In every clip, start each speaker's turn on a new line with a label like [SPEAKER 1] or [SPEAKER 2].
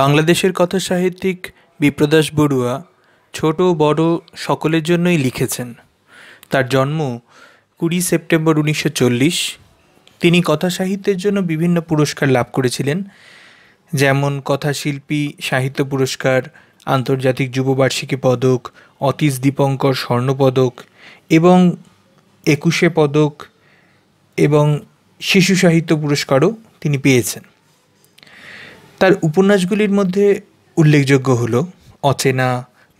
[SPEAKER 1] বাংলাদেশের কথাসাহিত্যিক বিপ্রদাস বড়ুয়া ছোট বড় সকলের জন্যই লিখেছেন তার জন্ম কুড়ি সেপ্টেম্বর উনিশশো চল্লিশ তিনি কথাসাহিত্যের জন্য বিভিন্ন পুরস্কার লাভ করেছিলেন যেমন কথাশিল্পী সাহিত্য পুরস্কার আন্তর্জাতিক যুববার্ষিকী পদক অতীশ দীপঙ্কর স্বর্ণপদক এবং একুশে পদক এবং শিশু সাহিত্য পুরস্কারও তিনি পেয়েছেন তার উপন্যাসগুলির মধ্যে উল্লেখযোগ্য হল অচেনা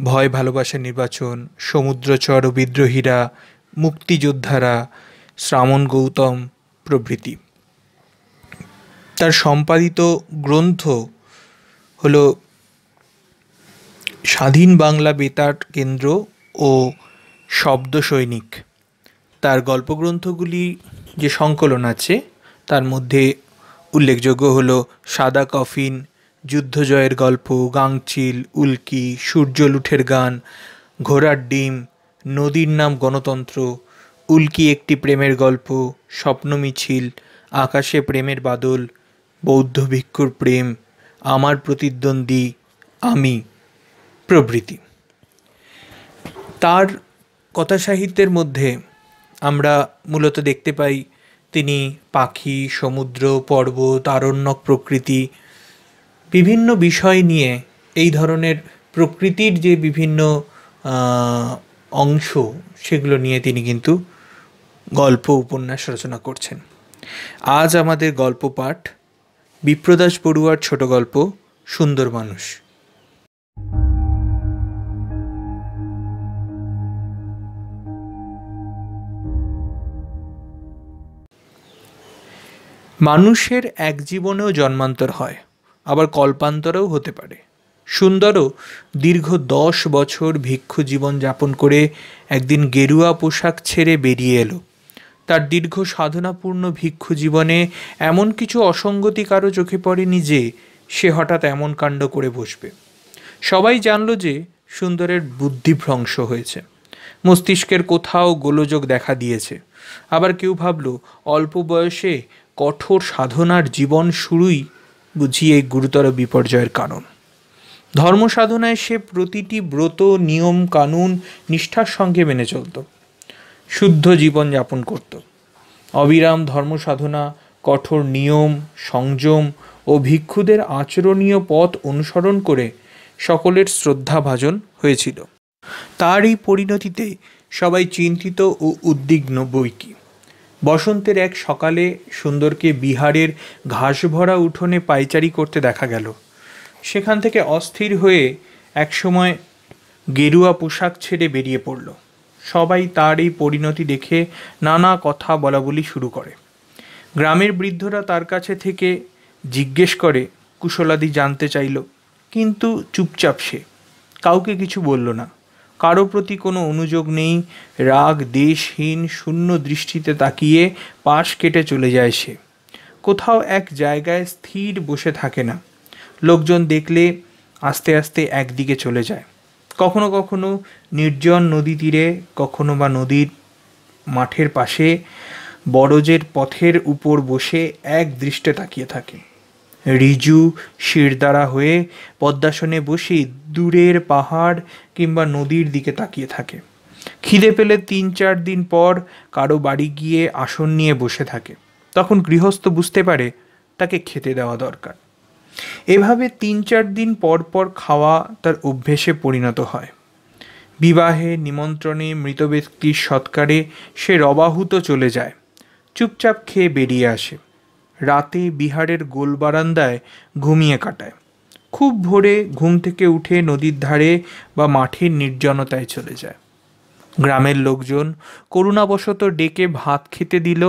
[SPEAKER 1] ভয় ভালোবাসা নির্বাচন সমুদ্রচর ও বিদ্রোহীরা মুক্তিযোদ্ধারা শ্রাবণ গৌতম প্রভৃতি তার সম্পাদিত গ্রন্থ হল স্বাধীন বাংলা বেতার কেন্দ্র ও শব্দ সৈনিক তার গল্পগ্রন্থগুলি যে সংকলন আছে তার মধ্যে উল্লেখযোগ্য হল সাদা কফিন যুদ্ধজয়ের গল্প গাংচিল উল্কি লুঠের গান ঘোড়ার ডিম নদীর নাম গণতন্ত্র উল্কি একটি প্রেমের গল্প স্বপ্ন মিছিল আকাশে প্রেমের বাদল বৌদ্ধ ভিক্ষুর প্রেম আমার প্রতিদ্বন্দ্বী আমি প্রভৃতি তার কথাসাহিত্যের মধ্যে আমরা মূলত দেখতে পাই তিনি পাখি সমুদ্র পর্বত আরণ্যক প্রকৃতি বিভিন্ন বিষয় নিয়ে এই ধরনের প্রকৃতির যে বিভিন্ন অংশ সেগুলো নিয়ে তিনি কিন্তু গল্প উপন্যাস রচনা করছেন আজ আমাদের গল্প পাঠ বিপ্রদাস বড়ুয়ার ছোট গল্প সুন্দর মানুষ মানুষের এক জীবনেও জন্মান্তর হয় আবার কল্পান্তরেও হতে পারে সুন্দরও দীর্ঘ দশ বছর ভিক্ষু জীবন যাপন করে একদিন গেরুয়া পোশাক ছেড়ে বেরিয়ে এলো তার দীর্ঘ সাধনাপূর্ণ ভিক্ষু জীবনে এমন কিছু অসঙ্গতি কারো চোখে পড়েনি যে সে হঠাৎ এমন কাণ্ড করে বসবে সবাই জানল যে সুন্দরের বুদ্ধিভ্রংশ হয়েছে মস্তিষ্কের কোথাও গোলযোগ দেখা দিয়েছে আবার কেউ ভাবল অল্প বয়সে কঠোর সাধনার জীবন শুরুই বুঝি এই গুরুতর বিপর্যয়ের কারণ ধর্ম সাধনায় সে প্রতিটি ব্রত নিয়ম কানুন নিষ্ঠার সঙ্গে মেনে চলত শুদ্ধ জীবন যাপন করত অবিরাম ধর্ম সাধনা কঠোর নিয়ম সংযম ও ভিক্ষুদের আচরণীয় পথ অনুসরণ করে সকলের শ্রদ্ধাভাজন হয়েছিল তার এই পরিণতিতে সবাই চিন্তিত ও উদ্বিগ্ন বইকি বসন্তের এক সকালে সুন্দরকে বিহারের ঘাসভরা উঠোনে পাইচারি করতে দেখা গেল সেখান থেকে অস্থির হয়ে একসময় গেরুয়া পোশাক ছেড়ে বেরিয়ে পড়ল সবাই তার এই পরিণতি দেখে নানা কথা বলাবলি শুরু করে গ্রামের বৃদ্ধরা তার কাছে থেকে জিজ্ঞেস করে কুশলাদি জানতে চাইল কিন্তু চুপচাপ সে কাউকে কিছু বলল না কারো প্রতি কোনো অনুযোগ নেই রাগ দেশহীন শূন্য দৃষ্টিতে তাকিয়ে পাশ কেটে চলে যায় সে কোথাও এক জায়গায় স্থির বসে থাকে না লোকজন দেখলে আস্তে আস্তে একদিকে চলে যায় কখনো কখনো নির্জন নদী তীরে কখনো বা নদীর মাঠের পাশে বড়জের পথের উপর বসে এক দৃষ্টে তাকিয়ে থাকে রিজু শিরদারা হয়ে পদ্মাসনে বসে দূরের পাহাড় কিংবা নদীর দিকে তাকিয়ে থাকে খিদে পেলে তিন চার দিন পর কারো বাড়ি গিয়ে আসন নিয়ে বসে থাকে তখন গৃহস্থ বুঝতে পারে তাকে খেতে দেওয়া দরকার এভাবে তিন চার দিন পর পর খাওয়া তার অভ্যেসে পরিণত হয় বিবাহে নিমন্ত্রণে মৃত ব্যক্তির সৎকারে সে রবাহুত চলে যায় চুপচাপ খেয়ে বেরিয়ে আসে রাতে বিহারের গোল বারান্দায় ঘুমিয়ে কাটায় খুব ভোরে ঘুম থেকে উঠে নদীর ধারে বা মাঠের নির্জনতায় চলে যায় গ্রামের লোকজন করুণাবশত ডেকে ভাত খেতে দিল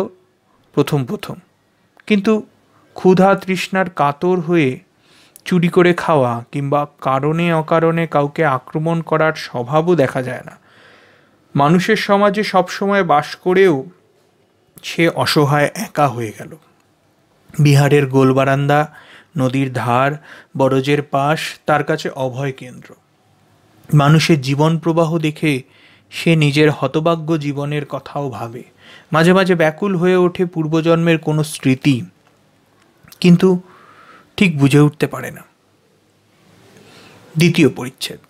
[SPEAKER 1] প্রথম প্রথম কিন্তু ক্ষুধা তৃষ্ণার কাতর হয়ে চুরি করে খাওয়া কিংবা কারণে অকারণে কাউকে আক্রমণ করার স্বভাবও দেখা যায় না মানুষের সমাজে সবসময় বাস করেও সে অসহায় একা হয়ে গেল বিহারের গোলবারান্দা নদীর ধার বরজের পাশ তার কাছে অভয় কেন্দ্র মানুষের জীবন প্রবাহ দেখে সে নিজের হতভাগ্য জীবনের কথাও ভাবে মাঝে মাঝে ব্যাকুল হয়ে ওঠে পূর্বজন্মের কোনো স্মৃতি কিন্তু ঠিক বুঝে উঠতে পারে না দ্বিতীয় পরিচ্ছেদ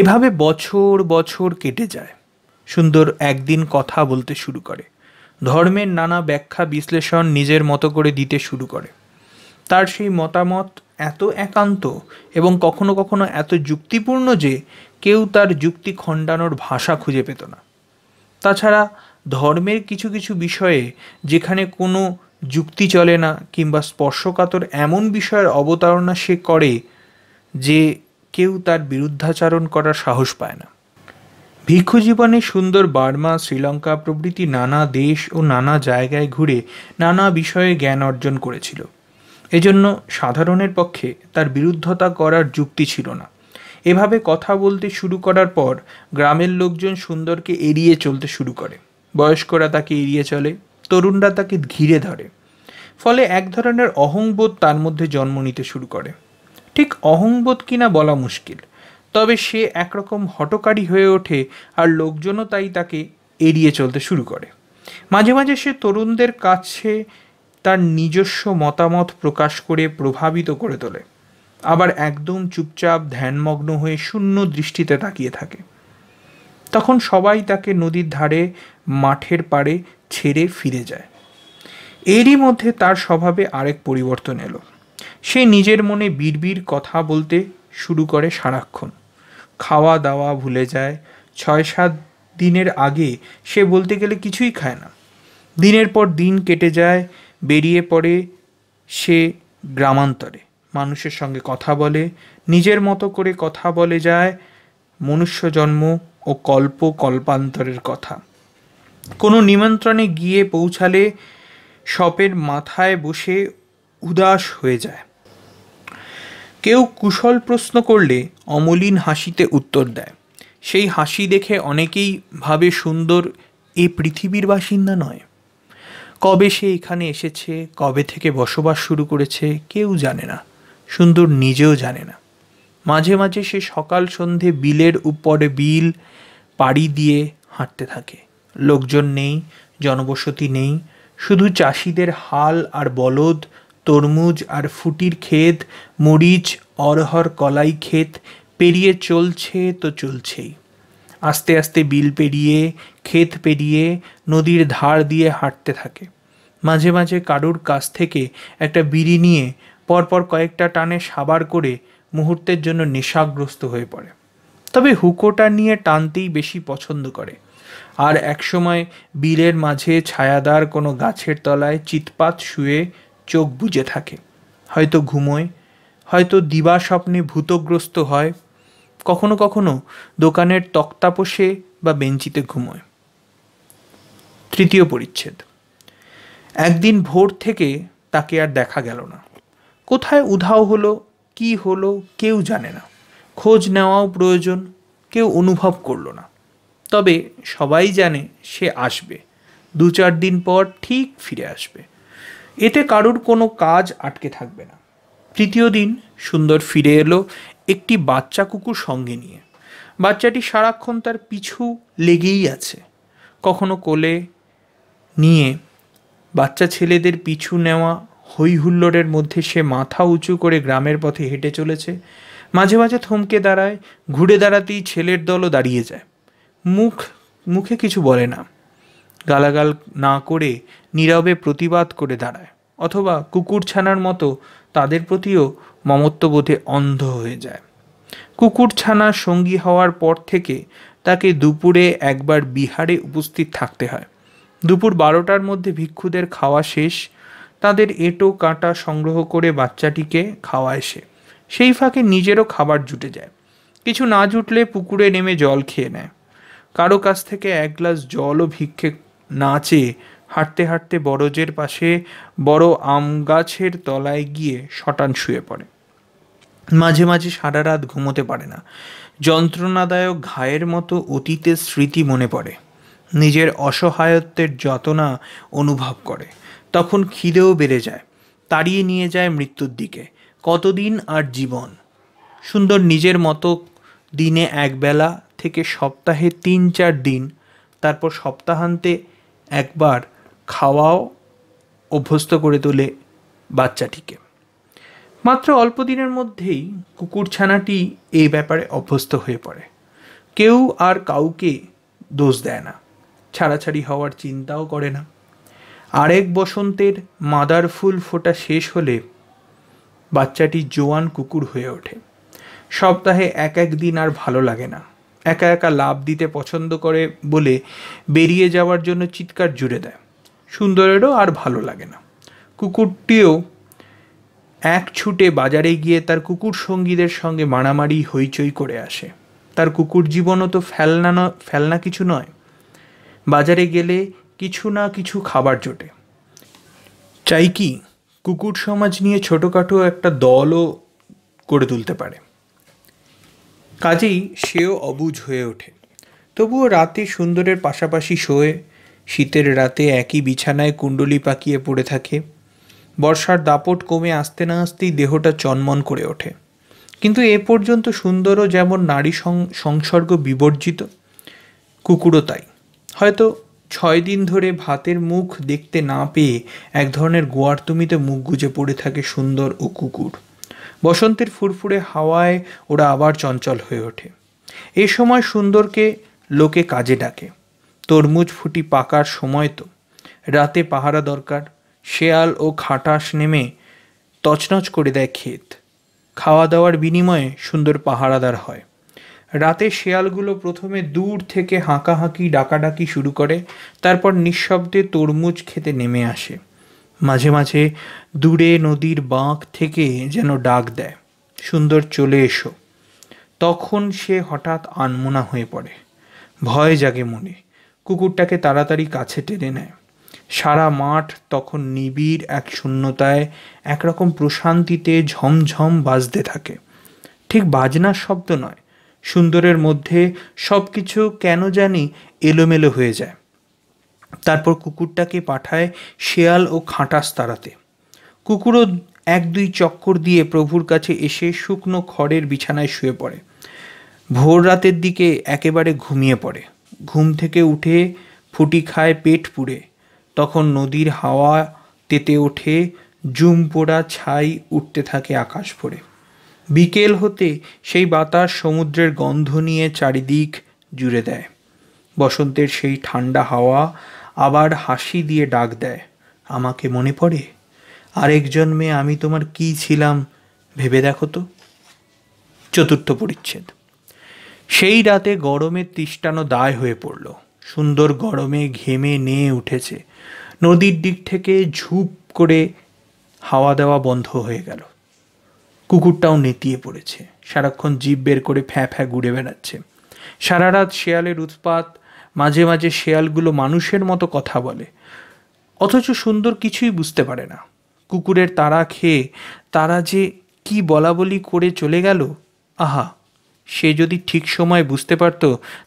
[SPEAKER 1] এভাবে বছর বছর কেটে যায় সুন্দর একদিন কথা বলতে শুরু করে ধর্মের নানা ব্যাখ্যা বিশ্লেষণ নিজের মতো করে দিতে শুরু করে তার সেই মতামত এত একান্ত এবং কখনো কখনো এত যুক্তিপূর্ণ যে কেউ তার যুক্তি খণ্ডানোর ভাষা খুঁজে পেত না তাছাড়া ধর্মের কিছু কিছু বিষয়ে যেখানে কোনো যুক্তি চলে না কিংবা স্পর্শকাতর এমন বিষয়ের অবতারণা সে করে যে কেউ তার বিরুদ্ধাচারণ করার সাহস পায় না ভিক্ষু জীবনে সুন্দর বার্মা শ্রীলঙ্কা প্রভৃতি নানা দেশ ও নানা জায়গায় ঘুরে নানা বিষয়ে জ্ঞান অর্জন করেছিল এজন্য সাধারণের পক্ষে তার বিরুদ্ধতা করার যুক্তি ছিল না এভাবে কথা বলতে শুরু করার পর গ্রামের লোকজন সুন্দরকে এড়িয়ে চলতে শুরু করে বয়স্করা তাকে এড়িয়ে চলে তরুণরা তাকে ঘিরে ধরে ফলে এক ধরনের অহংবোধ তার মধ্যে জন্ম নিতে শুরু করে ঠিক অহংবোধ কিনা বলা মুশকিল তবে সে একরকম হটকারী হয়ে ওঠে আর লোকজনও তাই তাকে এড়িয়ে চলতে শুরু করে মাঝে মাঝে সে তরুণদের কাছে তার নিজস্ব মতামত প্রকাশ করে প্রভাবিত করে তোলে আবার একদম চুপচাপ ধ্যানমগ্ন হয়ে শূন্য দৃষ্টিতে তাকিয়ে থাকে তখন সবাই তাকে নদীর ধারে মাঠের পাড়ে ছেড়ে ফিরে যায় এরই মধ্যে তার স্বভাবে আরেক পরিবর্তন এলো সে নিজের মনে বিড়বিড় কথা বলতে শুরু করে সারাক্ষণ খাওয়া দাওয়া ভুলে যায় ছয় সাত দিনের আগে সে বলতে গেলে কিছুই খায় না দিনের পর দিন কেটে যায় বেরিয়ে পড়ে সে গ্রামান্তরে মানুষের সঙ্গে কথা বলে নিজের মতো করে কথা বলে যায় মনুষ্য জন্ম ও কল্প কল্পান্তরের কথা কোনো নিমন্ত্রণে গিয়ে পৌঁছালে শপের মাথায় বসে উদাস হয়ে যায় কেউ কুশল প্রশ্ন করলে অমলিন হাসিতে উত্তর দেয় সেই হাসি দেখে অনেকেই ভাবে সুন্দর এ পৃথিবীর বাসিন্দা নয় কবে সে এখানে এসেছে কবে থেকে বসবাস শুরু করেছে কেউ জানে না সুন্দর নিজেও জানে না মাঝে মাঝে সে সকাল সন্ধে বিলের উপরে বিল পাড়ি দিয়ে হাঁটতে থাকে লোকজন নেই জনবসতি নেই শুধু চাষিদের হাল আর বলদ তরমুজ আর ফুটির ক্ষেত মরিচ অরহর কলাই ক্ষেত পেরিয়ে চলছে তো চলছেই আস্তে আস্তে বিল পেরিয়ে ক্ষেত পেরিয়ে নদীর ধার দিয়ে হাঁটতে থাকে মাঝে মাঝে কারুর কাছ থেকে একটা বিড়ি নিয়ে পরপর কয়েকটা টানে সাবার করে মুহূর্তের জন্য নেশাগ্রস্ত হয়ে পড়ে তবে হুকোটা নিয়ে টানতেই বেশি পছন্দ করে আর একসময় বিলের মাঝে ছায়াদার কোনো গাছের তলায় চিৎপাত শুয়ে চোখ বুঝে থাকে হয়তো ঘুমোয় হয়তো দিবা স্বপ্নে ভূতগ্রস্ত হয় কখনো কখনো দোকানের তক্তাপোষে বা বেঞ্চিতে ঘুমোয় তৃতীয় পরিচ্ছেদ একদিন ভোর থেকে তাকে আর দেখা গেল না কোথায় উধাও হলো কি হলো কেউ জানে না খোঁজ নেওয়াও প্রয়োজন কেউ অনুভব করলো না তবে সবাই জানে সে আসবে দু চার দিন পর ঠিক ফিরে আসবে এতে কারুর কোনো কাজ আটকে থাকবে না তৃতীয় দিন সুন্দর ফিরে এলো একটি বাচ্চা কুকুর সঙ্গে নিয়ে বাচ্চাটি সারাক্ষণ তার পিছু লেগেই আছে কখনো কোলে নিয়ে বাচ্চা ছেলেদের পিছু নেওয়া হই হুল্লোড়ের মধ্যে সে মাথা উঁচু করে গ্রামের পথে হেঁটে চলেছে মাঝে মাঝে থমকে দাঁড়ায় ঘুরে দাঁড়াতেই ছেলের দলও দাঁড়িয়ে যায় মুখ মুখে কিছু বলে না গালাগাল না করে নীরবে প্রতিবাদ করে দাঁড়ায় অথবা কুকুর ছানার মতো তাদের প্রতিও মমত্ববোধে অন্ধ হয়ে যায় কুকুর ছানা সঙ্গী হওয়ার পর থেকে তাকে দুপুরে একবার বিহারে উপস্থিত থাকতে হয় দুপুর বারোটার মধ্যে ভিক্ষুদের খাওয়া শেষ তাদের এঁটো কাটা সংগ্রহ করে বাচ্চাটিকে খাওয়ায় সে সেই ফাঁকে নিজেরও খাবার জুটে যায় কিছু না জুটলে পুকুরে নেমে জল খেয়ে নেয় কারো কাছ থেকে এক গ্লাস জলও ভিক্ষে নাচে হাঁটতে হাঁটতে বড়জের পাশে বড় আম গাছের তলায় গিয়ে শটান শুয়ে পড়ে মাঝে মাঝে সারা রাত ঘুমোতে পারে না যন্ত্রণাদায়ক ঘায়ের মতো অতীতের স্মৃতি মনে পড়ে নিজের অসহায়ত্বের যতনা অনুভব করে তখন খিদেও বেড়ে যায় তাড়িয়ে নিয়ে যায় মৃত্যুর দিকে কতদিন আর জীবন সুন্দর নিজের মতো দিনে একবেলা থেকে সপ্তাহে তিন চার দিন তারপর সপ্তাহান্তে একবার খাওয়াও অভ্যস্ত করে তোলে বাচ্চাটিকে মাত্র অল্প দিনের মধ্যেই কুকুরছানাটি এ ব্যাপারে অভ্যস্ত হয়ে পড়ে কেউ আর কাউকে দোষ দেয় না ছাড়াছাড়ি হওয়ার চিন্তাও করে না আরেক বসন্তের মাদার ফুল ফোটা শেষ হলে বাচ্চাটি জোয়ান কুকুর হয়ে ওঠে সপ্তাহে এক এক দিন আর ভালো লাগে না একা একা লাভ দিতে পছন্দ করে বলে বেরিয়ে যাওয়ার জন্য চিৎকার জুড়ে দেয় সুন্দরেরও আর ভালো লাগে না কুকুরটিও এক ছুটে বাজারে গিয়ে তার কুকুর সঙ্গীদের সঙ্গে মারামারি হইচই করে আসে তার কুকুর জীবনও তো ফেলনা ফেলনা কিছু নয় বাজারে গেলে কিছু না কিছু খাবার জোটে চাই কি কুকুর সমাজ নিয়ে ছোটোখাটো একটা দলও করে তুলতে পারে কাজেই সেও অবুঝ হয়ে ওঠে তবুও রাতে সুন্দরের পাশাপাশি শোয়ে শীতের রাতে একই বিছানায় কুণ্ডলি পাকিয়ে পড়ে থাকে বর্ষার দাপট কমে আসতে না আসতেই দেহটা চনমন করে ওঠে কিন্তু এ পর্যন্ত সুন্দরও যেমন নারী সংসর্গ বিবর্জিত কুকুরও তাই হয়তো ছয় দিন ধরে ভাতের মুখ দেখতে না পেয়ে এক ধরনের তুমিতে মুখ গুজে পড়ে থাকে সুন্দর ও কুকুর বসন্তের ফুরফুরে হাওয়ায় ওরা আবার চঞ্চল হয়ে ওঠে এ সময় সুন্দরকে লোকে কাজে ডাকে তরমুজ ফুটি পাকার সময় তো রাতে পাহারা দরকার শেয়াল ও খাটাস নেমে তছনছ করে দেয় ক্ষেত খাওয়া দাওয়ার বিনিময়ে সুন্দর পাহারাদার হয় রাতে শেয়ালগুলো প্রথমে দূর থেকে হাঁকাহাঁকি ডাকাডাকি শুরু করে তারপর নিঃশব্দে তরমুজ খেতে নেমে আসে মাঝে মাঝে দূরে নদীর বাঁক থেকে যেন ডাক দেয় সুন্দর চলে এসো তখন সে হঠাৎ আনমোনা হয়ে পড়ে ভয় জাগে মনে কুকুরটাকে তাড়াতাড়ি কাছে টেনে নেয় সারা মাঠ তখন নিবিড় এক শূন্যতায় একরকম প্রশান্তিতে ঝমঝম বাজতে থাকে ঠিক বাজনার শব্দ নয় সুন্দরের মধ্যে সব কিছু কেন জানি এলোমেলো হয়ে যায় তারপর কুকুরটাকে পাঠায় শেয়াল ও খাঁটাস তাড়াতে কুকুরও এক দুই চক্কর দিয়ে প্রভুর কাছে এসে শুকনো খড়ের বিছানায় শুয়ে পড়ে ভোর রাতের দিকে একেবারে ঘুমিয়ে পড়ে ঘুম থেকে উঠে ফুটি খায় পেট পুড়ে তখন নদীর হাওয়া তেতে ওঠে জুম পোড়া ছাই উঠতে থাকে আকাশ ভরে বিকেল হতে সেই বাতাস সমুদ্রের গন্ধ নিয়ে চারিদিক জুড়ে দেয় বসন্তের সেই ঠান্ডা হাওয়া আবার হাসি দিয়ে ডাক দেয় আমাকে মনে পড়ে আরেক জন্মে আমি তোমার কি ছিলাম ভেবে দেখো তো চতুর্থ পরিচ্ছেদ সেই রাতে গরমে তিষ্টানো দায় হয়ে পড়ল সুন্দর গরমে ঘেমে নেয়ে উঠেছে নদীর দিক থেকে ঝুপ করে হাওয়া দেওয়া বন্ধ হয়ে গেল কুকুরটাও নেতিয়ে পড়েছে সারাক্ষণ জিভ বের করে ফ্যাঁ ফ্যাঁ ঘুরে বেড়াচ্ছে সারা রাত শেয়ালের উৎপাত মাঝে মাঝে শেয়ালগুলো মানুষের মতো কথা বলে অথচ সুন্দর কিছুই বুঝতে পারে না কুকুরের তারা খেয়ে তারা যে কি বলি করে চলে গেল আহা সে যদি ঠিক সময় বুঝতে পারত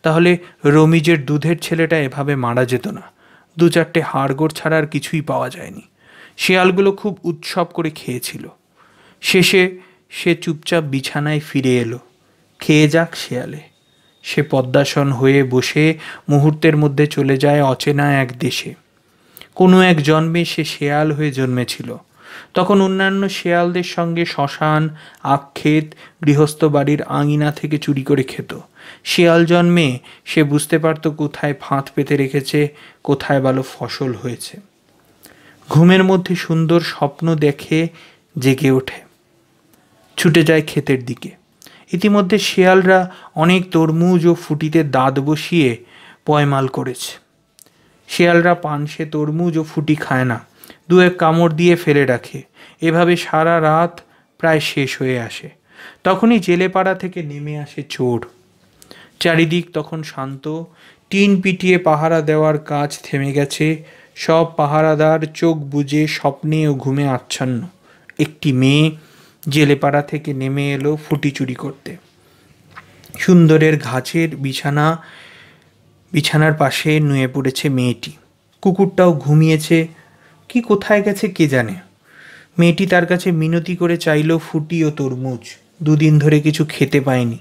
[SPEAKER 1] তাহলে রমিজের দুধের ছেলেটা এভাবে মারা যেত না দু চারটে হাড়গোড় ছাড়া আর কিছুই পাওয়া যায়নি শেয়ালগুলো খুব উৎসব করে খেয়েছিল শেষে সে চুপচাপ বিছানায় ফিরে এলো খেয়ে যাক শেয়ালে সে পদ্মাসন হয়ে বসে মুহূর্তের মধ্যে চলে যায় অচেনা এক দেশে কোনো এক জন্মে সে শেয়াল হয়ে জন্মেছিল তখন অন্যান্য শেয়ালদের সঙ্গে শ্মশান আক্ষেত গৃহস্থ বাড়ির আঙিনা থেকে চুরি করে খেত শেয়াল জন্মে সে বুঝতে পারত কোথায় ফাঁদ পেতে রেখেছে কোথায় ভালো ফসল হয়েছে ঘুমের মধ্যে সুন্দর স্বপ্ন দেখে জেগে ওঠে ছুটে যায় ক্ষেতের দিকে ইতিমধ্যে শেয়ালরা অনেক তরমুজ ও ফুটিতে দাঁত বসিয়ে পয়মাল করেছে শেয়ালরা পানসে তরমুজ ও ফুটি খায় না দু এক কামড় দিয়ে ফেলে রাখে এভাবে সারা রাত প্রায় শেষ হয়ে আসে তখনই জেলেপাড়া থেকে নেমে আসে চোর চারিদিক তখন শান্ত টিন পিটিয়ে পাহারা দেওয়ার কাজ থেমে গেছে সব পাহারাদার চোখ বুজে স্বপ্নে ও ঘুমে আচ্ছন্ন একটি মেয়ে জেলেপাড়া থেকে নেমে এলো ফুটি চুরি করতে সুন্দরের ঘাছের বিছানা বিছানার পাশে নুয়ে পড়েছে মেয়েটি কুকুরটাও ঘুমিয়েছে কি কোথায় গেছে কে জানে মেয়েটি তার কাছে মিনতি করে চাইল ফুটি ও তরমুজ দুদিন ধরে কিছু খেতে পায়নি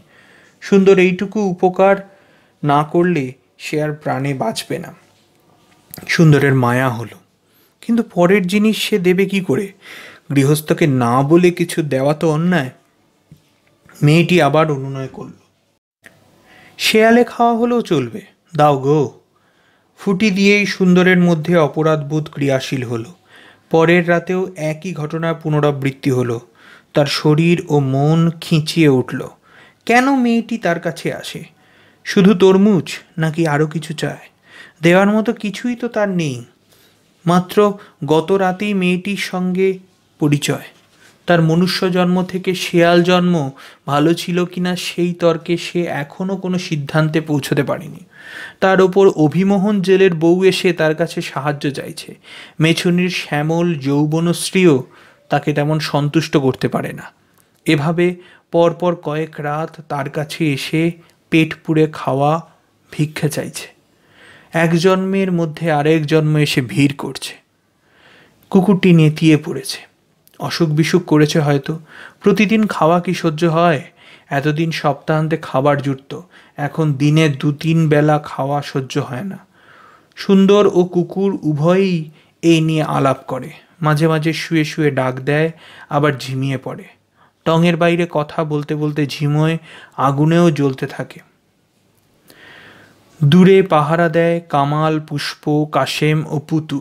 [SPEAKER 1] সুন্দর এইটুকু উপকার না করলে সে আর প্রাণে বাঁচবে না সুন্দরের মায়া হলো কিন্তু পরের জিনিস সে দেবে কি করে গৃহস্থকে না বলে কিছু দেওয়া তো অন্যায় মেয়েটি আবার অনুনয় করল শেয়ালে খাওয়া হলেও চলবে দাও গো ফুটি দিয়েই সুন্দরের মধ্যে অপরাধবোধ ক্রিয়াশীল হলো পরের রাতেও একই ঘটনার পুনরাবৃত্তি হলো তার শরীর ও মন খিঁচিয়ে উঠল কেন মেয়েটি তার কাছে আসে শুধু তরমুজ নাকি আরও কিছু চায় দেওয়ার মতো কিছুই তো তার নেই মাত্র গত রাতেই মেয়েটির সঙ্গে পরিচয় তার মনুষ্য জন্ম থেকে শেয়াল জন্ম ভালো ছিল কিনা সেই তর্কে সে এখনও কোনো সিদ্ধান্তে পৌঁছতে পারেনি তার ওপর অভিমোহন জেলের বউ এসে তার কাছে সাহায্য চাইছে মেছুনির শ্যামল যৌবনশ্রীও তাকে তেমন সন্তুষ্ট করতে পারে না এভাবে পরপর কয়েক রাত তার কাছে এসে পেট পুড়ে খাওয়া ভিক্ষা চাইছে এক জন্মের মধ্যে আরেক জন্ম এসে ভিড় করছে কুকুরটি নেতিয়ে পড়েছে অসুখ বিসুখ করেছে হয়তো প্রতিদিন খাওয়া কি সহ্য হয় এতদিন সপ্তাহান্তে খাবার জুটত এখন দিনে দু তিন বেলা খাওয়া সহ্য হয় না সুন্দর ও কুকুর উভয়ই এই নিয়ে আলাপ করে মাঝে মাঝে শুয়ে শুয়ে ডাক দেয় আবার ঝিমিয়ে পড়ে টঙের বাইরে কথা বলতে বলতে ঝিমোয় আগুনেও জ্বলতে থাকে দূরে পাহারা দেয় কামাল পুষ্প কাশেম ও পুতু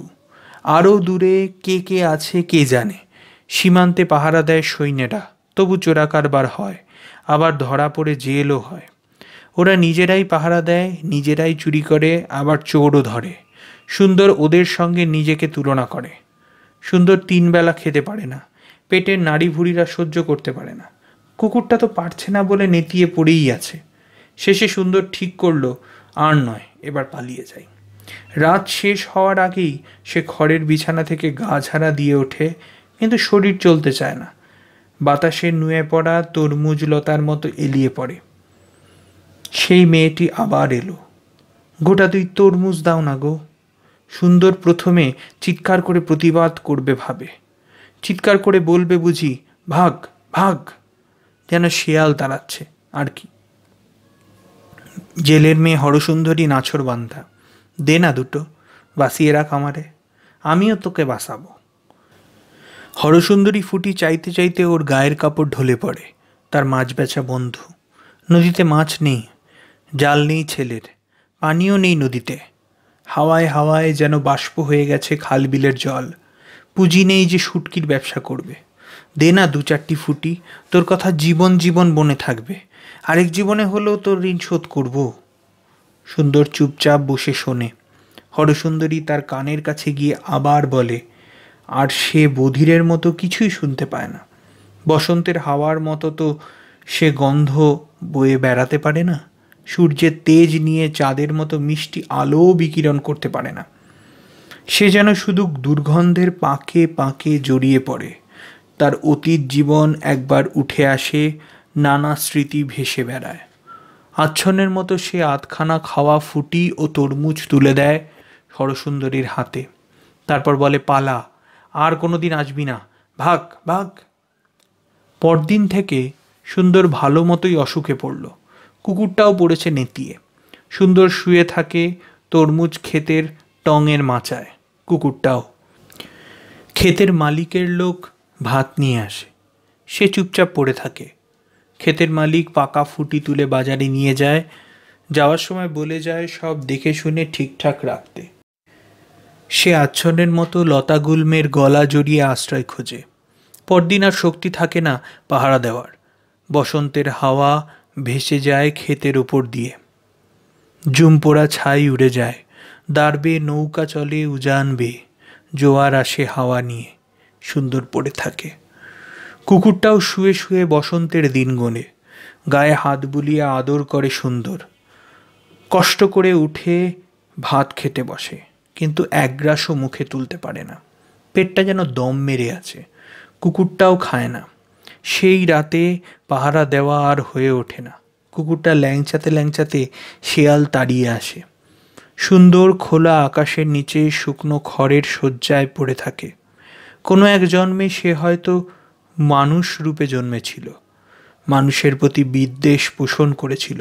[SPEAKER 1] আরও দূরে কে কে আছে কে জানে সীমান্তে পাহারা দেয় সৈন্যেরা তবু চোরা কারবার হয় আবার ধরা পড়ে জেলও হয় ওরা নিজেরাই পাহারা দেয় নিজেরাই চুরি করে আবার চোরও ধরে সুন্দর ওদের সঙ্গে নিজেকে তুলনা করে সুন্দর তিন বেলা খেতে পারে না পেটের নাড়ি ভুড়িরা সহ্য করতে পারে না কুকুরটা তো পারছে না বলে নেতিয়ে পড়েই আছে শেষে সুন্দর ঠিক করলো আর নয় এবার পালিয়ে যাই রাত শেষ হওয়ার আগেই সে খড়ের বিছানা থেকে গা ঝাড়া দিয়ে ওঠে কিন্তু শরীর চলতে চায় না বাতাসে নুয়ে পড়া তরমুজ লতার মতো এলিয়ে পড়ে সেই মেয়েটি আবার এলো গোটা তুই তরমুজ দাও না গো সুন্দর প্রথমে চিৎকার করে প্রতিবাদ করবে ভাবে চিৎকার করে বলবে বুঝি ভাগ ভাগ যেন শেয়াল তাড়াচ্ছে আর কি জেলের মেয়ে হরসুন্দরী নাছর বান্ধা দে না দুটো বাঁচিয়ে রাখ আমারে আমিও তোকে বাঁচাবো হরসুন্দরী ফুটি চাইতে চাইতে ওর গায়ের কাপড় ঢলে পড়ে তার মাছ বেচা বন্ধু নদীতে মাছ নেই জাল নেই ছেলের পানিও নেই নদীতে হাওয়ায় হাওয়ায় যেন বাষ্প হয়ে গেছে খাল বিলের জল পুঁজি নেই যে সুটকির ব্যবসা করবে দে না দু চারটি ফুটি তোর কথা জীবন জীবন বনে থাকবে আরেক জীবনে হলেও তোর ঋণ শোধ করব সুন্দর চুপচাপ বসে শোনে হরসুন্দরী তার কানের কাছে গিয়ে আবার বলে আর সে বধিরের মতো কিছুই শুনতে পায় না বসন্তের হাওয়ার মতো তো সে গন্ধ বয়ে বেড়াতে পারে না সূর্যের তেজ নিয়ে চাঁদের মতো মিষ্টি আলো বিকিরণ করতে পারে না সে যেন শুধু দুর্গন্ধের পাকে পাকে জড়িয়ে পড়ে তার অতীত জীবন একবার উঠে আসে নানা স্মৃতি ভেসে বেড়ায় আচ্ছন্নের মতো সে আধখানা খাওয়া ফুটি ও তরমুজ তুলে দেয় সরসুন্দরীর হাতে তারপর বলে পালা আর কোনো দিন আসবি না ভাগ ভাগ পরদিন থেকে সুন্দর ভালো মতোই অসুখে পড়ল কুকুরটাও পড়েছে নেতিয়ে সুন্দর শুয়ে থাকে তরমুজ ক্ষেতের টঙের মাচায় কুকুরটাও ক্ষেতের মালিকের লোক ভাত নিয়ে আসে সে চুপচাপ পড়ে থাকে ক্ষেতের মালিক পাকা ফুটি তুলে বাজারে নিয়ে যায় যাওয়ার সময় বলে যায় সব দেখে শুনে ঠিকঠাক রাখতে সে আচ্ছন্নের মতো লতা গুলমের গলা জড়িয়ে আশ্রয় খোঁজে পরদিন আর শক্তি থাকে না পাহারা দেওয়ার বসন্তের হাওয়া ভেসে যায় ক্ষেতের ওপর দিয়ে জুম পোড়া ছাই উড়ে যায় দাঁড়বে নৌকা চলে উজান বে জোয়ার আসে হাওয়া নিয়ে সুন্দর পড়ে থাকে কুকুরটাও শুয়ে শুয়ে বসন্তের দিন গোনে গায়ে হাত বুলিয়ে আদর করে সুন্দর কষ্ট করে উঠে ভাত খেতে বসে কিন্তু এক গ্রাসও মুখে তুলতে পারে না পেটটা যেন দম মেরে আছে কুকুরটাও খায় না সেই রাতে পাহারা দেওয়া আর হয়ে ওঠে না কুকুরটা ল্যাংচাতে ল্যাংচাতে শেয়াল তাড়িয়ে আসে সুন্দর খোলা আকাশের নিচে শুকনো খড়ের শয্যায় পড়ে থাকে কোনো এক জন্মে সে হয়তো মানুষ রূপে জন্মেছিল মানুষের প্রতি বিদ্বেষ পোষণ করেছিল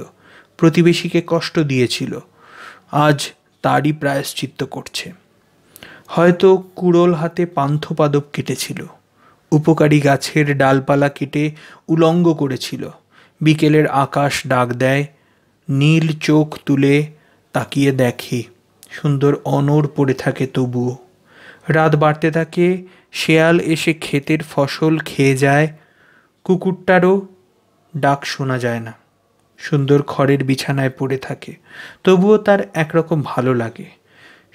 [SPEAKER 1] প্রতিবেশীকে কষ্ট দিয়েছিল আজ তারই প্রায়শ্চিত্ত করছে হয়তো কুড়োল হাতে পান্থপাদপ কেটেছিল উপকারী গাছের ডালপালা কেটে উলঙ্গ করেছিল বিকেলের আকাশ ডাক দেয় নীল চোখ তুলে তাকিয়ে দেখে সুন্দর অনর পড়ে থাকে তবুও রাত বাড়তে থাকে শেয়াল এসে ক্ষেতের ফসল খেয়ে যায় কুকুরটারও ডাক শোনা যায় না সুন্দর খড়ের বিছানায় পড়ে থাকে তবুও তার একরকম ভালো লাগে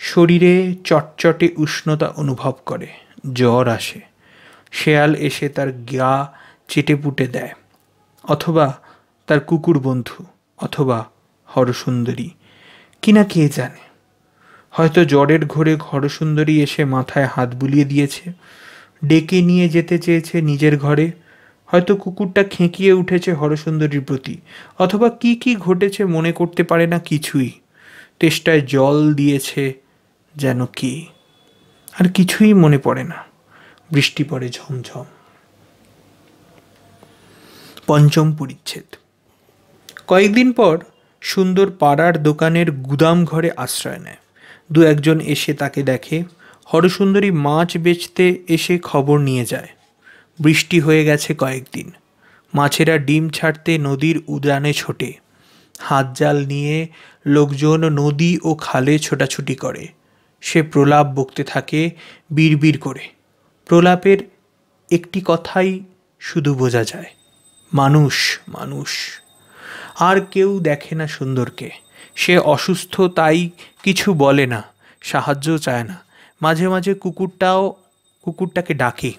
[SPEAKER 1] শরীরে চটচটে উষ্ণতা অনুভব করে জ্বর আসে শেয়াল এসে তার গা চেটেপুটে দেয় অথবা তার কুকুর বন্ধু অথবা হরসুন্দরী কিনা কে জানে হয়তো জ্বরের ঘরে হরসুন্দরী এসে মাথায় হাত বুলিয়ে দিয়েছে ডেকে নিয়ে যেতে চেয়েছে নিজের ঘরে হয়তো কুকুরটা খেঁকিয়ে উঠেছে হরসুন্দরীর প্রতি অথবা কি কি ঘটেছে মনে করতে পারে না কিছুই তেষ্টায় জল দিয়েছে যেন কি আর কিছুই মনে পড়ে না বৃষ্টি পড়ে ঝমঝম পঞ্চম পরিচ্ছেদ কয়েকদিন পর সুন্দর পাড়ার দোকানের গুদাম ঘরে আশ্রয় নেয় দু একজন এসে তাকে দেখে হরসুন্দরী মাছ বেচতে এসে খবর নিয়ে যায় বৃষ্টি হয়ে গেছে কয়েকদিন মাছেরা ডিম ছাড়তে নদীর উদানে ছোটে হাত জাল নিয়ে লোকজন নদী ও খালে ছোটাছুটি করে সে প্রলাপ বকতে থাকে বিড়বিড় করে প্রলাপের একটি কথাই শুধু বোঝা যায় মানুষ মানুষ আর কেউ দেখে না সুন্দরকে সে অসুস্থ তাই কিছু বলে না সাহায্য চায় না মাঝে মাঝে কুকুরটাও কুকুরটাকে ডাকে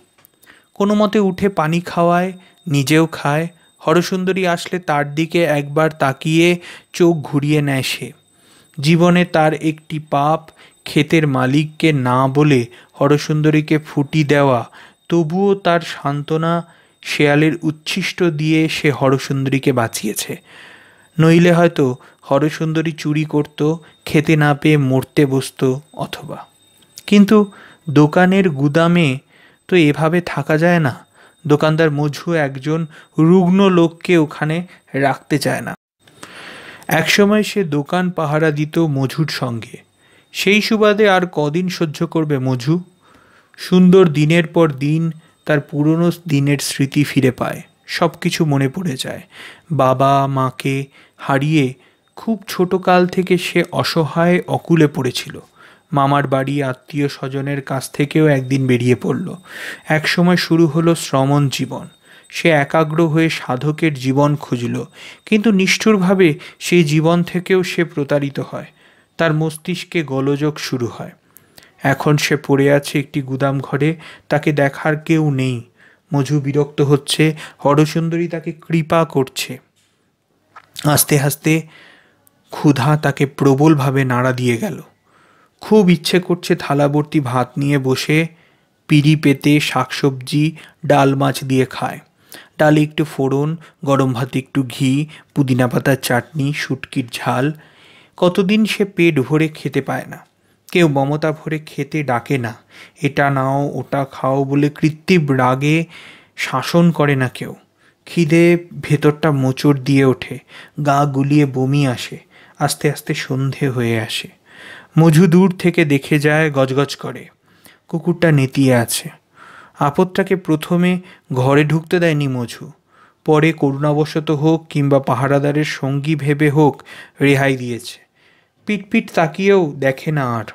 [SPEAKER 1] কোনো মতে উঠে পানি খাওয়ায় নিজেও খায় হরসুন্দরী আসলে তার দিকে একবার তাকিয়ে চোখ ঘুরিয়ে নেয় সে জীবনে তার একটি পাপ ক্ষেতের মালিককে না বলে হরসুন্দরীকে ফুটি দেওয়া তবুও তার সান্ত্বনা শেয়ালের উচ্ছিষ্ট দিয়ে সে হরসুন্দরীকে বাঁচিয়েছে নইলে হয়তো হরসুন্দরী চুরি করত খেতে না পেয়ে মরতে বসত অথবা কিন্তু দোকানের গুদামে তো এভাবে থাকা যায় না দোকানদার মঝু একজন রুগ্ন লোককে ওখানে রাখতে চায় না একসময় সে দোকান পাহারা দিত মঝুর সঙ্গে সেই সুবাদে আর কদিন সহ্য করবে মঝু সুন্দর দিনের পর দিন তার পুরনো দিনের স্মৃতি ফিরে পায় সব কিছু মনে পড়ে যায় বাবা মাকে হারিয়ে খুব ছোটকাল থেকে সে অসহায় অকুলে পড়েছিল মামার বাড়ি আত্মীয় স্বজনের কাছ থেকেও একদিন বেরিয়ে পড়ল একসময় শুরু হলো শ্রমণ জীবন সে একাগ্র হয়ে সাধকের জীবন খুঁজল কিন্তু নিষ্ঠুরভাবে সেই জীবন থেকেও সে প্রতারিত হয় তার মস্তিষ্কে গোলযোগ শুরু হয় এখন সে পড়ে আছে একটি গুদাম ঘরে তাকে দেখার কেউ নেই মজু বিরক্ত হচ্ছে হরসুন্দরী তাকে কৃপা করছে আস্তে আস্তে ক্ষুধা তাকে প্রবলভাবে নাড়া দিয়ে গেল খুব ইচ্ছে করছে থালাবর্তি ভাত নিয়ে বসে পিড়ি পেতে শাকসবজি ডাল মাছ দিয়ে খায় ডালে একটু ফোড়ন গরম ভাতে একটু ঘি পুদিনা পাতার চাটনি শুটকির ঝাল কতদিন সে পেট ভরে খেতে পায় না কেউ মমতা ভরে খেতে ডাকে না এটা নাও ওটা খাও বলে কৃত্রিম রাগে শাসন করে না কেউ খিদে ভেতরটা মোচড় দিয়ে ওঠে গা গুলিয়ে বমি আসে আস্তে আস্তে সন্ধে হয়ে আসে মজু দূর থেকে দেখে যায় গজগজ করে কুকুরটা নেতিয়ে আছে আপদটাকে প্রথমে ঘরে ঢুকতে দেয়নি মজু পরে করুণাবশত হোক কিংবা পাহারাদারের সঙ্গী ভেবে হোক রেহাই দিয়েছে পিটপিট তাকিয়েও দেখে না আর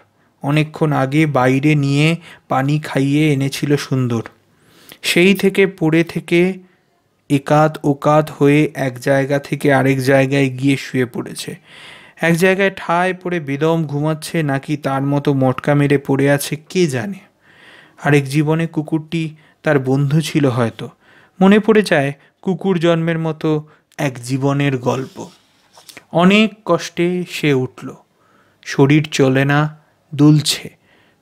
[SPEAKER 1] অনেকক্ষণ আগে বাইরে নিয়ে পানি খাইয়ে এনেছিল সুন্দর সেই থেকে পড়ে থেকে একাত ওকাত হয়ে এক জায়গা থেকে আরেক জায়গায় গিয়ে শুয়ে পড়েছে এক জায়গায় ঠায় পড়ে বেদম ঘুমাচ্ছে নাকি তার মতো মটকা মেরে পড়ে আছে কে জানে আরেক জীবনে কুকুরটি তার বন্ধু ছিল হয়তো মনে পড়ে যায় কুকুর জন্মের মতো এক জীবনের গল্প অনেক কষ্টে সে উঠল শরীর চলে না দুলছে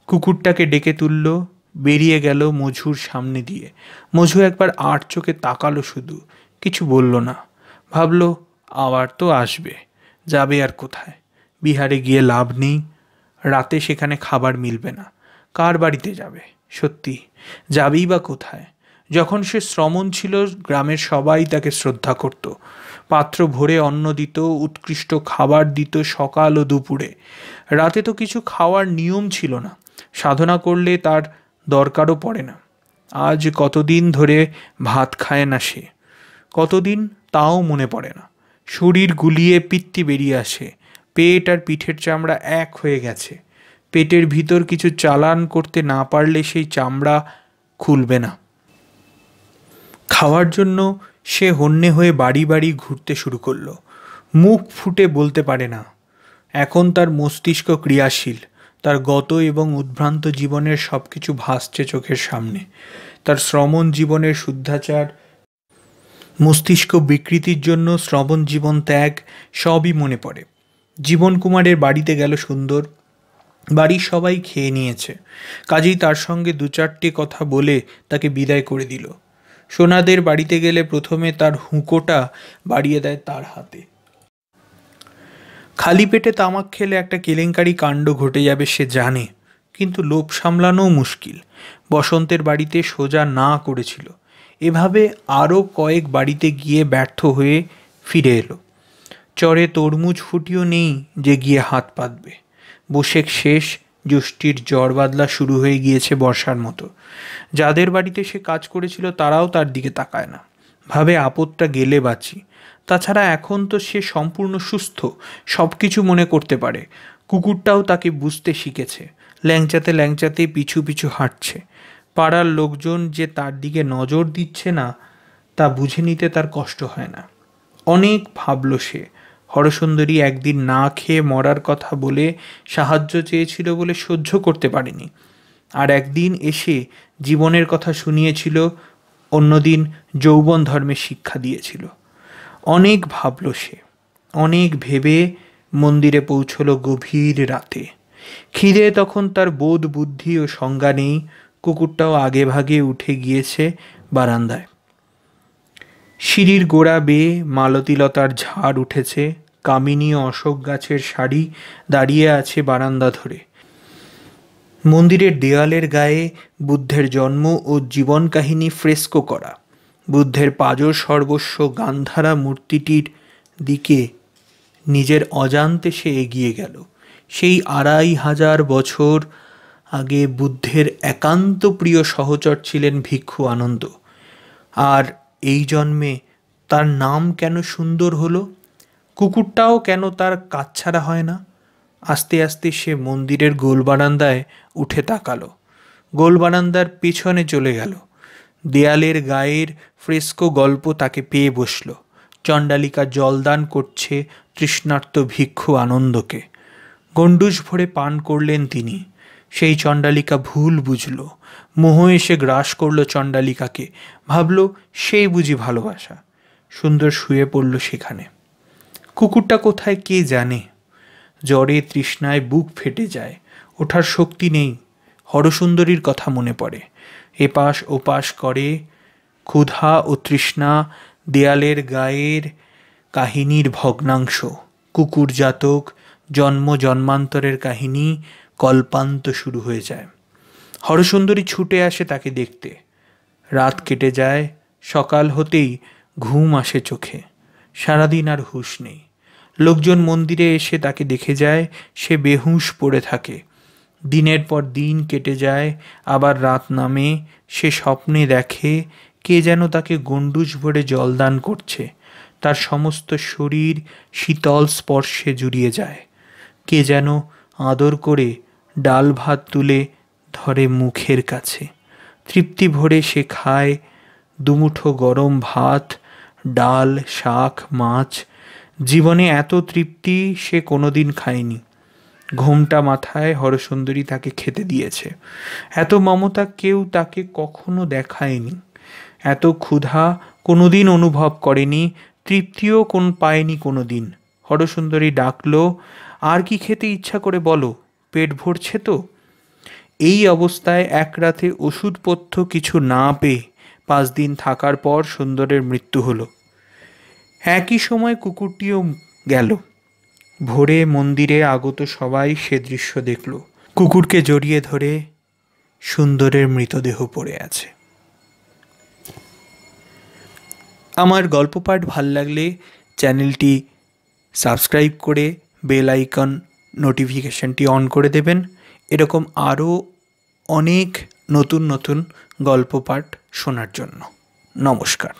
[SPEAKER 1] কুকুরটাকে ডেকে তুলল বেরিয়ে গেল মজুর সামনে দিয়ে মঝু একবার আট চোখে তাকালো শুধু কিছু বলল না ভাবল আবার তো আসবে যাবে আর কোথায় বিহারে গিয়ে লাভ নেই রাতে সেখানে খাবার মিলবে না কার বাড়িতে যাবে সত্যি যাবেই বা কোথায় যখন সে শ্রমণ ছিল গ্রামের সবাই তাকে শ্রদ্ধা করত পাত্র ভরে অন্ন দিত উৎকৃষ্ট খাবার দিত সকাল ও দুপুরে রাতে তো কিছু খাওয়ার নিয়ম ছিল না সাধনা করলে তার দরকারও পড়ে না আজ কতদিন ধরে ভাত খায় না সে কতদিন তাও মনে পড়ে না শরীর গুলিয়ে পিত্তি বেরিয়ে আসে পেট আর পিঠের চামড়া এক হয়ে গেছে পেটের ভিতর কিছু চালান করতে না পারলে সেই চামড়া খুলবে না খাওয়ার জন্য সে হন্যে হয়ে বাড়ি বাড়ি ঘুরতে শুরু করলো মুখ ফুটে বলতে পারে না এখন তার মস্তিষ্ক ক্রিয়াশীল তার গত এবং উদ্ভ্রান্ত জীবনের সব কিছু ভাসছে চোখের সামনে তার শ্রমণ জীবনের শুদ্ধাচার মস্তিষ্ক বিকৃতির জন্য শ্রবণ জীবন ত্যাগ সবই মনে পড়ে জীবন কুমারের বাড়িতে গেল সুন্দর বাড়ির সবাই খেয়ে নিয়েছে কাজেই তার সঙ্গে দু চারটে কথা বলে তাকে বিদায় করে দিল সোনাদের বাড়িতে গেলে প্রথমে তার হুঁকোটা বাড়িয়ে দেয় তার হাতে খালি পেটে তামাক খেলে একটা কেলেঙ্কারি কাণ্ড ঘটে যাবে সে জানে কিন্তু লোভ সামলানোও মুশকিল বসন্তের বাড়িতে সোজা না করেছিল এভাবে আরও কয়েক বাড়িতে গিয়ে ব্যর্থ হয়ে ফিরে এলো চরে তরমুজ ফুটিও নেই যে গিয়ে হাত পাতবে বসেক শেষ জ্যোষ্ঠীর জ্বর বাদলা শুরু হয়ে গিয়েছে বর্ষার মতো যাদের বাড়িতে সে কাজ করেছিল তারাও তার দিকে তাকায় না ভাবে আপদটা গেলে বাঁচি তাছাড়া এখন তো সে সম্পূর্ণ সুস্থ সব কিছু মনে করতে পারে কুকুরটাও তাকে বুঝতে শিখেছে ল্যাংচাতে ল্যাংচাতে পিছু পিছু হাঁটছে পাড়ার লোকজন যে তার দিকে নজর দিচ্ছে না তা বুঝে নিতে তার কষ্ট হয় না অনেক ভাবল সে হরসুন্দরী একদিন না খেয়ে মরার কথা বলে সাহায্য চেয়েছিল বলে সহ্য করতে পারেনি আর একদিন এসে জীবনের কথা শুনিয়েছিল অন্যদিন যৌবন ধর্মের শিক্ষা দিয়েছিল অনেক ভাবল সে অনেক ভেবে মন্দিরে পৌঁছল গভীর রাতে খিদে তখন তার বোধ বুদ্ধি ও সংজ্ঞা নেই কুকুরটাও আগে ভাগে উঠে গিয়েছে বারান্দায় সিঁড়ির গোড়া বেয়ে মালতিলতার ঝাড় উঠেছে কামিনী অশোক গাছের শাড়ি দাঁড়িয়ে আছে বারান্দা ধরে মন্দিরের দেয়ালের গায়ে বুদ্ধের জন্ম ও জীবন কাহিনী ফ্রেস্কো করা বুদ্ধের পাজর সর্বস্ব গান্ধারা মূর্তিটির দিকে নিজের অজান্তে সে এগিয়ে গেল সেই আড়াই হাজার বছর আগে বুদ্ধের একান্ত প্রিয় সহচর ছিলেন ভিক্ষু আনন্দ আর এই জন্মে তার নাম কেন সুন্দর হলো কুকুরটাও কেন তার কাছাড়া হয় না আস্তে আস্তে সে মন্দিরের গোলবারান্দায় উঠে তাকালো গোলবারান্দার পেছনে চলে গেল দেয়ালের গায়ের ফ্রেস্কো গল্প তাকে পেয়ে বসল চণ্ডালিকা জলদান করছে তৃষ্ণার্ত ভিক্ষু আনন্দকে গণ্ডুষ ভরে পান করলেন তিনি সেই চণ্ডালিকা ভুল বুঝল মোহ এসে গ্রাস করল চণ্ডালিকাকে ভাবল সেই বুঝি ভালোবাসা সুন্দর শুয়ে পড়ল সেখানে কুকুরটা কোথায় কে জানে জ্বরে তৃষ্ণায় বুক ফেটে যায় ওঠার শক্তি নেই হরসুন্দরীর কথা মনে পড়ে এপাশ ওপাশ করে ক্ষুধা ও তৃষ্ণা দেয়ালের গায়ের কাহিনীর ভগ্নাংশ কুকুর জাতক জন্ম জন্মান্তরের কাহিনী কল্পান্ত শুরু হয়ে যায় হরসুন্দরী ছুটে আসে তাকে দেখতে রাত কেটে যায় সকাল হতেই ঘুম আসে চোখে সারাদিন আর হুঁশ নেই লোকজন মন্দিরে এসে তাকে দেখে যায় সে বেহুশ পড়ে থাকে দিনের পর দিন কেটে যায় আবার রাত নামে সে স্বপ্নে দেখে কে যেন তাকে গণ্ডুজ ভরে জলদান করছে তার সমস্ত শরীর শীতল স্পর্শে জুড়িয়ে যায় কে যেন আদর করে ডাল ভাত তুলে ধরে মুখের কাছে তৃপ্তি ভরে সে খায় দুমুঠো গরম ভাত ডাল শাক মাছ জীবনে এত তৃপ্তি সে কোনোদিন খায়নি ঘোমটা মাথায় হরসুন্দরী তাকে খেতে দিয়েছে এত মমতা কেউ তাকে কখনো দেখায়নি এত ক্ষুধা কোনোদিন অনুভব করেনি তৃপ্তিও কোন পায়নি কোনো দিন হরসুন্দরী ডাকলো আর কি খেতে ইচ্ছা করে বলো পেট ভরছে তো এই অবস্থায় এক রাতে ওষুধপথ্য কিছু না পেয়ে পাঁচ দিন থাকার পর সুন্দরের মৃত্যু হলো একই সময় কুকুরটিও গেল ভোরে মন্দিরে আগত সবাই সে দৃশ্য দেখল কুকুরকে জড়িয়ে ধরে সুন্দরের মৃতদেহ পড়ে আছে আমার গল্প পাঠ ভাল লাগলে চ্যানেলটি সাবস্ক্রাইব করে বেল আইকন নোটিফিকেশনটি অন করে দেবেন এরকম আরও অনেক নতুন নতুন গল্প পাঠ শোনার জন্য নমস্কার